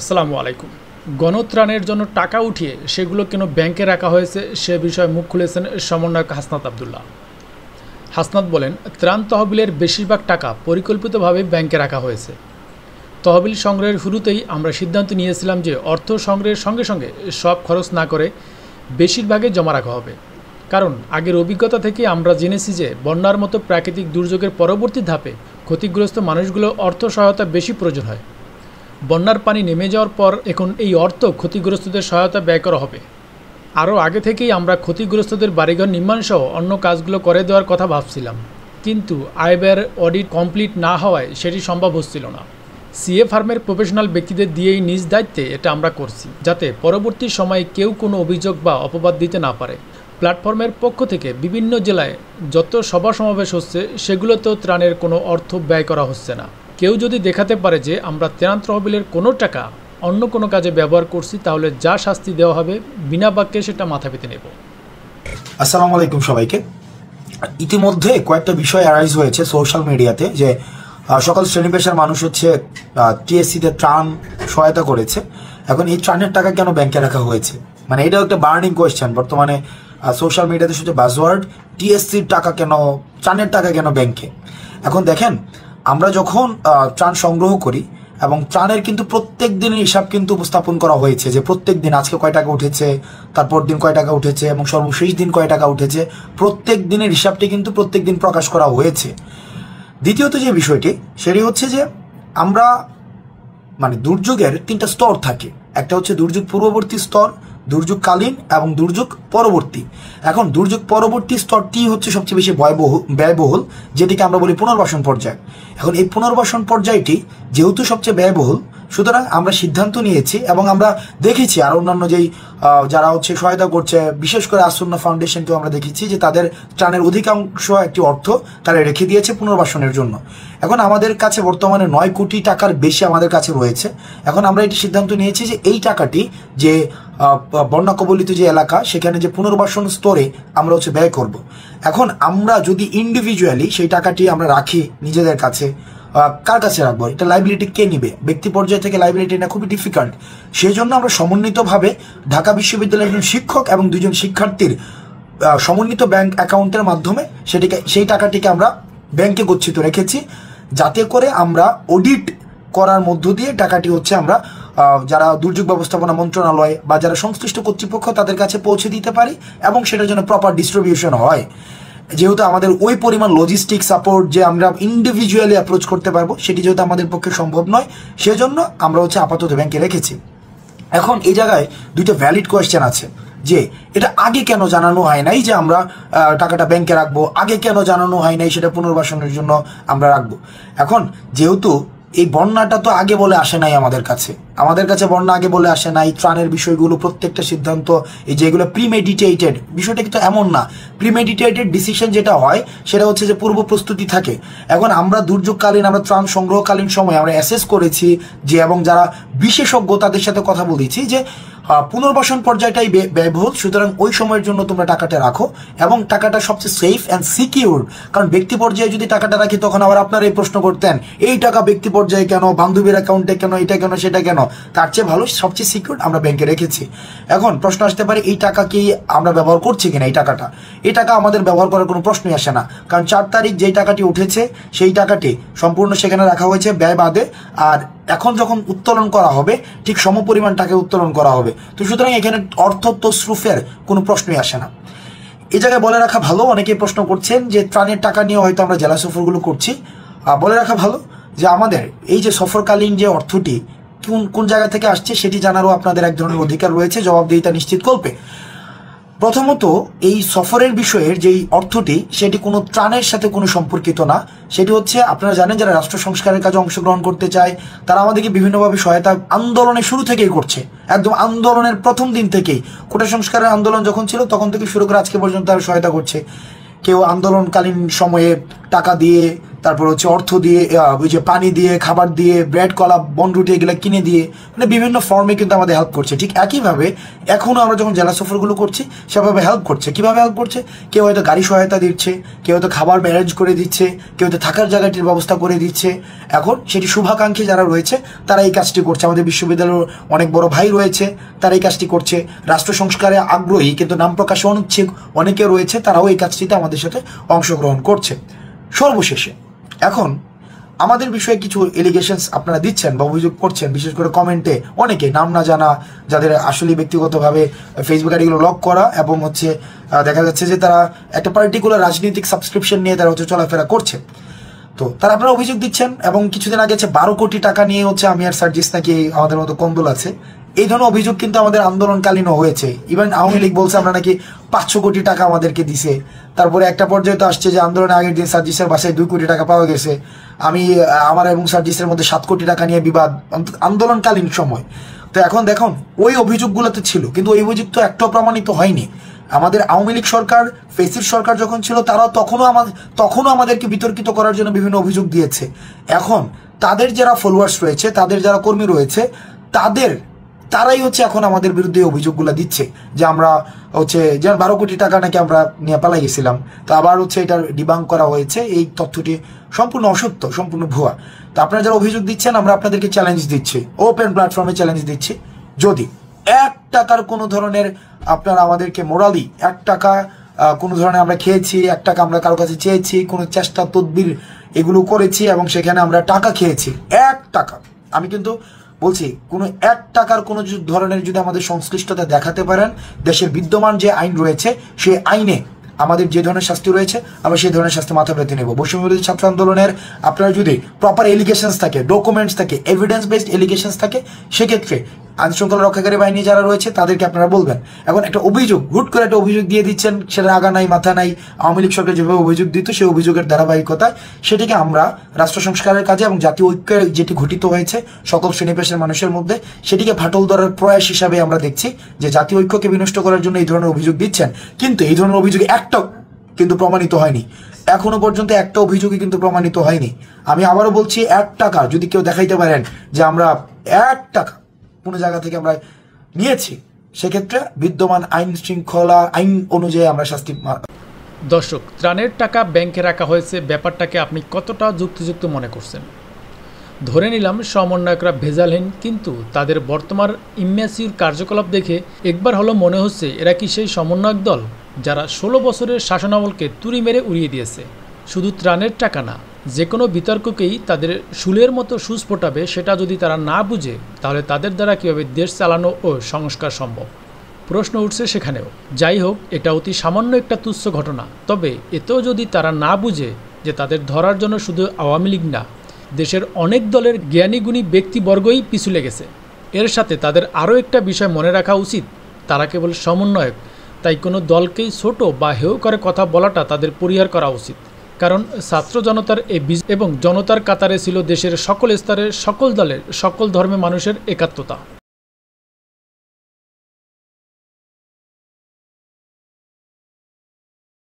আসসালামু আলাইকুম গণত্রাণের জন্য টাকা উঠিয়ে সেগুলো কেন ব্যাংকে রাখা হয়েছে সে বিষয়ে মুখ খুলেছেন সমন্বয়ক হাসনাত আবদুল্লাহ হাসনাত বলেন ত্রাণ তহবিলের বেশিরভাগ টাকা পরিকল্পিতভাবে ব্যাংকে রাখা হয়েছে তহবিল সংগ্রহের শুরুতেই আমরা সিদ্ধান্ত নিয়েছিলাম যে অর্থ সংগ্রহের সঙ্গে সঙ্গে সব খরচ না করে বেশিরভাগে জমা রাখা হবে কারণ আগের অভিজ্ঞতা থেকে আমরা জেনেছি যে বন্যার মতো প্রাকৃতিক দুর্যোগের পরবর্তী ধাপে ক্ষতিগ্রস্ত মানুষগুলো অর্থ সহায়তা বেশি প্রয়োজন হয় বন্যার পানি নেমে যাওয়ার পর এখন এই অর্থ ক্ষতিগ্রস্তদের সহায়তা ব্যয় করা হবে আরও আগে থেকেই আমরা ক্ষতিগ্রস্তদের বাড়িঘর নির্মাণসহ অন্য কাজগুলো করে দেওয়ার কথা ভাবছিলাম কিন্তু আয়ব্যয়ের অডিট কমপ্লিট না হওয়ায় সেটি সম্ভব হচ্ছিল না সিএ ফার্মের প্রফেশনাল ব্যক্তিদের দিয়েই নিজ দায়িত্বে এটা আমরা করছি যাতে পরবর্তী সময়ে কেউ কোনো অভিযোগ বা অপবাদ দিতে না পারে প্ল্যাটফর্মের পক্ষ থেকে বিভিন্ন জেলায় যত সভা সমাবেশ হচ্ছে সেগুলোতেও ত্রাণের কোনো অর্থ ব্যয় করা হচ্ছে না কেউ যদি দেখাতে পারে যে আমরা তেরান তহবিলের কোনো টাকা অন্য কোনো কাজে ব্যবহার করছি তাহলে যা শাস্তি দেওয়া হবে বিনা বাক্যে সেটা মাথা পেতে নেব আসসালামু আলাইকুম সবাইকে ইতিমধ্যে কয়েকটা বিষয় অ্যারাইজ হয়েছে সোশ্যাল মিডিয়াতে যে সকল শ্রেণী পেশার মানুষ হচ্ছে টিএসসিতে ত্রাণ সহায়তা করেছে এখন এই ত্রাণের টাকা কেন ব্যাংকে রাখা হয়েছে মানে এটাও একটা বার্নিং কোয়েশ্চেন বর্তমানে সোশ্যাল মিডিয়াতে শুধু বাজওয়ার্ড টিএসসির টাকা কেন ত্রাণের টাকা কেন ব্যাংকে এখন দেখেন আমরা যখন ত্রাণ সংগ্রহ করি এবং ত্রাণের কিন্তু প্রত্যেক দিনের হিসাব কিন্তু উপস্থাপন করা হয়েছে যে প্রত্যেক দিন আজকে কয় টাকা উঠেছে তারপর দিন কয় টাকা উঠেছে এবং সর্বশেষ দিন কয় টাকা উঠেছে প্রত্যেক দিনের হিসাবটি কিন্তু প্রত্যেক দিন প্রকাশ করা হয়েছে দ্বিতীয়ত যে বিষয়টি সেটি হচ্ছে যে আমরা মানে দুর্যোগের তিনটা স্তর থাকে একটা হচ্ছে দুর্যোগ পূর্ববর্তী স্তর দুর্যোগকালীন এবং দুর্যোগ পরবর্তী এখন দুর্যোগ পরবর্তী স্তরটি হচ্ছে সবচেয়ে বেশি ব্যয়বহুল ব্যয়বহুল যেটিকে আমরা বলি পুনর্বাসন পর্যায় এখন এই পুনর্বাসন পর্যায়টি যেহেতু সবচেয়ে ব্যয়বহুল সুতরাং আমরা সিদ্ধান্ত নিয়েছি এবং আমরা দেখেছি আর অন্যান্য যেই যারা হচ্ছে সহায়তা করছে বিশেষ করে আসন্ন ফাউন্ডেশনকেও আমরা দেখেছি যে তাদের ত্রাণের অধিকাংশ একটি অর্থ তারা রেখে দিয়েছে পুনর্বাসনের জন্য এখন আমাদের কাছে বর্তমানে নয় কোটি টাকার বেশি আমাদের কাছে রয়েছে এখন আমরা এটি সিদ্ধান্ত নিয়েছি যে এই টাকাটি যে বন্যা কবলিত যে এলাকা সেখানে যে পুনর্বাসন স্তরে আমরা হচ্ছে ব্যয় করব। এখন আমরা যদি ইন্ডিভিজুয়ালি সেই টাকাটি আমরা রাখি নিজেদের কাছে কার কাছে রাখবো এটা লাইব্রেরিটি কে নিবে ব্যক্তি পর্যায় থেকে লাইব্রেরিটি না খুবই ডিফিকাল্ট সেই জন্য আমরা সমন্বিতভাবে ঢাকা বিশ্ববিদ্যালয়ের একজন শিক্ষক এবং দুজন শিক্ষার্থীর সমন্বিত ব্যাংক অ্যাকাউন্টের মাধ্যমে সেটিকে সেই টাকাটিকে আমরা ব্যাংকে গচ্ছিত রেখেছি যাতে করে আমরা অডিট করার মধ্য দিয়ে টাকাটি হচ্ছে আমরা যারা দুর্যোগ ব্যবস্থাপনা মন্ত্রণালয় বা যারা সংশ্লিষ্ট কর্তৃপক্ষ তাদের কাছে পৌঁছে দিতে পারি এবং সেটা যেন প্রপার ডিস্ট্রিবিউশন হয় যেহেতু আমাদের ওই পরিমাণ লজিস্টিক সাপোর্ট যে আমরা ইন্ডিভিজুয়ালি অ্যাপ্রোচ করতে পারবো সেটি যেহেতু আমাদের পক্ষে সম্ভব নয় সেজন্য আমরা হচ্ছে আপাতত ব্যাংকে রেখেছি এখন এই জায়গায় দুইটা ভ্যালিড কোয়েশ্চেন আছে যে এটা আগে কেন জানানো হয় নাই যে আমরা টাকাটা ব্যাংকে রাখবো আগে কেন জানানো হয় নাই সেটা পুনর্বাসনের জন্য আমরা রাখবো এখন যেহেতু এই বন্যাটা তো আগে বলে আসে নাই আমাদের কাছে আমাদের কাছে বন্যা আগে বলে আসে নাই ত্রাণের বিষয়গুলো প্রত্যেকটা সিদ্ধান্ত এই যেগুলো প্রিমেডিটেটেড বিষয়টা কিন্তু এমন না প্রিমেডিটেটেড ডিসিশন যেটা হয় সেটা হচ্ছে যে পূর্ব প্রস্তুতি থাকে এখন আমরা দুর্যোগকালীন আমরা ত্রাণ সংগ্রহকালীন সময় আমরা অ্যাসেস করেছি যে এবং যারা বিশেষজ্ঞ তাদের সাথে কথা বলেছি যে পুনর্বাসন পর্যায়টাই ব্যয়বহুল সুতরাং ওই সময়ের জন্য তোমরা টাকাটা রাখো এবং টাকাটা সবচেয়ে সেফ অ্যান্ড সিকিউর কারণ ব্যক্তি পর্যায়ে যদি টাকাটা রাখি তখন আবার আপনারা এই প্রশ্ন করতেন এই টাকা ব্যক্তি পর্যায়ে কেন বান্ধবীর অ্যাকাউন্টে কেন এটা কেন সেটা কেন তার চেয়ে ভালো সবচেয়ে সিকিউর আমরা ব্যাংকে রেখেছি এখন প্রশ্ন আসতে পারে এই টাকা কি আমরা ব্যবহার করছি কিনা এই টাকাটা এই টাকা আমাদের ব্যবহার করার কোনো প্রশ্নই আসে না কারণ চার তারিখ যেই টাকাটি উঠেছে সেই টাকাটি সম্পূর্ণ সেখানে রাখা হয়েছে ব্যয় বাদে আর এখন যখন উত্তোলন করা হবে ঠিক সমপরিমাণ টাকা উত্তোলন করা হবে তো সুতরাং এখানে অর্থ তসরুফের কোনো প্রশ্নই আসে না এই জায়গায় বলে রাখা ভালো অনেকে প্রশ্ন করছেন যে ত্রাণের টাকা নিয়ে হয়তো আমরা জেলা সফরগুলো করছি বলে রাখা ভালো যে আমাদের এই যে সফরকালীন যে অর্থটি কোন কোন জায়গা থেকে আসছে সেটি জানারও আপনাদের এক ধরনের অধিকার রয়েছে জবাবদিহিতা নিশ্চিত করবে প্রথমত এই সফরের বিষয়ের যেই অর্থটি সেটি কোনো ত্রাণের সাথে কোনো সম্পর্কিত না সেটি হচ্ছে আপনারা জানেন যারা রাষ্ট্র সংস্কারের কাজে অংশগ্রহণ করতে চায় তারা আমাদেরকে বিভিন্নভাবে সহায়তা আন্দোলনে শুরু থেকেই করছে একদম আন্দোলনের প্রথম দিন থেকেই কোটা সংস্কারের আন্দোলন যখন ছিল তখন থেকে শুরু করে আজকে পর্যন্ত তারা সহায়তা করছে কেউ আন্দোলনকালীন সময়ে টাকা দিয়ে তারপর হচ্ছে অর্থ দিয়ে ওই যে পানি দিয়ে খাবার দিয়ে ব্রেড কলা বনরুটি এগুলো কিনে দিয়ে মানে বিভিন্ন ফর্মে কিন্তু আমাদের হেল্প করছে ঠিক একইভাবে এখনও আমরা যখন জেলা সফরগুলো করছি সেভাবে হেল্প করছে কিভাবে হেল্প করছে কেউ হয়তো গাড়ি সহায়তা দিচ্ছে কেউ হয়তো খাবার ম্যারেঞ্জ করে দিচ্ছে কেউ হয়তো থাকার জায়গাটির ব্যবস্থা করে দিচ্ছে এখন সেটি শুভাকাঙ্ক্ষী যারা রয়েছে তারা এই কাজটি করছে আমাদের বিশ্ববিদ্যালয়ের অনেক বড় ভাই রয়েছে তারা এই কাজটি করছে রাষ্ট্র সংস্কারে আগ্রহী কিন্তু নাম প্রকাশে অনুচ্ছেদ অনেকে রয়েছে তারাও এই কাজটিতে আমাদের সাথে অংশগ্রহণ করছে সর্বশেষে এখন আমাদের বিষয়ে কিছু এলিগেশনস আপনারা দিচ্ছেন বা অভিযোগ করছেন বিশেষ করে কমেন্টে অনেকে নাম না জানা যাদের আসলে ব্যক্তিগতভাবে ফেসবুক আইডিগুলো লক করা এবং হচ্ছে দেখা যাচ্ছে যে তারা একটা পার্টিকুলার রাজনৈতিক সাবস্ক্রিপশন নিয়ে তারা হচ্ছে চলাফেরা করছে তো তারা আপনারা অভিযোগ দিচ্ছেন এবং কিছুদিন আগে হচ্ছে বারো কোটি টাকা নিয়ে হচ্ছে আমি আর সার্জিস নাকি আমাদের মতো কম্বল আছে এই ধরনের অভিযোগ কিন্তু আমাদের আন্দোলনকালীনও হয়েছে ইভেন আওয়ামী লীগ বলছে আমরা নাকি পাঁচশো কোটি টাকা আমাদেরকে দিছে তারপরে একটা পর্যায়ে তো আসছে যে আন্দোলনের আগের দিন সার্জিসের বাসায় দুই কোটি টাকা পাওয়া গেছে আমি আমার এবং সার্জিসের মধ্যে সাত কোটি টাকা নিয়ে বিবাদ আন্দোলনকালীন সময় তো এখন দেখুন ওই অভিযোগগুলোতে ছিল কিন্তু ওই অভিযোগ তো একটাও প্রমাণিত হয়নি আমাদের আওয়ামী লীগ সরকার ফেসির সরকার যখন ছিল তারা তখনও আমাদের তখনও আমাদেরকে বিতর্কিত করার জন্য বিভিন্ন অভিযোগ দিয়েছে এখন তাদের যারা ফলোয়ার্স রয়েছে তাদের যারা কর্মী রয়েছে তাদের তারাই হচ্ছে এখন আমাদের বিরুদ্ধে অভিযোগগুলো দিচ্ছে যে আমরা হচ্ছে যে বারো কোটি টাকা নাকি আমরা নিয়ে পালাই গেছিলাম তো আবার হচ্ছে এটার ডিবাং করা হয়েছে এই তথ্যটি সম্পূর্ণ অসত্য সম্পূর্ণ ভুয়া তো আপনারা যারা অভিযোগ দিচ্ছেন আমরা আপনাদেরকে চ্যালেঞ্জ দিচ্ছি ওপেন প্ল্যাটফর্মে চ্যালেঞ্জ দিচ্ছি যদি এক টাকার কোনো ধরনের আপনারা আমাদেরকে মোরালি এক টাকা কোনো ধরনের আমরা খেয়েছি এক টাকা আমরা কারো কাছে চেয়েছি কোনো চেষ্টা তদবির এগুলো করেছি এবং সেখানে আমরা টাকা খেয়েছি এক টাকা আমি কিন্তু বলছি কোনো এক টাকার কোনো ধরনের যদি আমাদের সংশ্লিষ্টতা দেখাতে পারেন দেশের বিদ্যমান যে আইন রয়েছে সেই আইনে আমাদের যে ধরনের শাস্তি রয়েছে আমরা সেই ধরনের শাস্তি মাথা পেতে নেব বৈষম্যবিরোধী ছাত্র আন্দোলনের আপনার যদি প্রপার এলিগেশনস থাকে ডকুমেন্টস থাকে এভিডেন্স বেসড এলিগেশনস থাকে সেক্ষেত্রে শৃঙ্খলা রক্ষাকারী বাহিনী যারা রয়েছে তাদেরকে আপনারা বলবেন এখন একটা অভিযোগ হুট করে একটা অভিযোগ দিয়ে দিচ্ছেন সেটা আগা নাই মাথা নাই আওয়ামী লীগ সরকার যেভাবে অভিযোগ দিত সেই অভিযোগের ধারাবাহিকতায় সেটিকে আমরা রাষ্ট্র সংস্কারের কাজে এবং জাতীয় ঐক্যের যেটি ঘটিত হয়েছে সকল শ্রেণী পেশার মানুষের মধ্যে সেটিকে ফাটল ধরার প্রয়াস হিসাবে আমরা দেখছি যে জাতীয় ঐক্যকে বিনষ্ট করার জন্য এই ধরনের অভিযোগ দিচ্ছেন কিন্তু এই ধরনের অভিযোগে এক একটা কিন্তু প্রমাণিত হয়নি এখনো পর্যন্ত একটা অভিযোগই কিন্তু প্রমাণিত হয়নি আমি আবারও বলছি এক টাকা যদি কেউ দেখাইতে পারেন যে আমরা এক টাকা কোনো জায়গা থেকে আমরা নিয়েছি সেক্ষেত্রে বিদ্যমান আইন শৃঙ্খলা আইন অনুযায়ী আমরা শাস্তি দর্শক ত্রাণের টাকা ব্যাংকে রাখা হয়েছে ব্যাপারটাকে আপনি কতটা যুক্তিযুক্ত মনে করছেন ধরে নিলাম সমন্বয়করা ভেজালহীন কিন্তু তাদের বর্তমান ইম্যাসিউর কার্যকলাপ দেখে একবার হলো মনে হচ্ছে এরা কি সেই সমন্বয়ক দল যারা ষোলো বছরের শাসনামলকে তুরি মেরে উড়িয়ে দিয়েছে শুধু ত্রাণের টাকা না যে কোনো বিতর্ককেই তাদের শুলের মতো সুস ফোটাবে সেটা যদি তারা না বুঝে তাহলে তাদের দ্বারা কীভাবে দেশ চালানো ও সংস্কার সম্ভব প্রশ্ন উঠছে সেখানেও যাই হোক এটা অতি সামান্য একটা তুচ্ছ ঘটনা তবে এতেও যদি তারা না বুঝে যে তাদের ধরার জন্য শুধু আওয়ামী লীগ না দেশের অনেক দলের জ্ঞানীগুণী ব্যক্তিবর্গই পিছু লেগেছে এর সাথে তাদের আরও একটা বিষয় মনে রাখা উচিত তারা কেবল সমন্বয়ক তাই কোনো দলকেই ছোট বা হেউ করে কথা বলাটা তাদের পরিহার করা উচিত কারণ ছাত্র জনতার এই বিজ এবং জনতার কাতারে ছিল দেশের সকল স্তরের সকল দলের সকল ধর্মের মানুষের একাত্মতা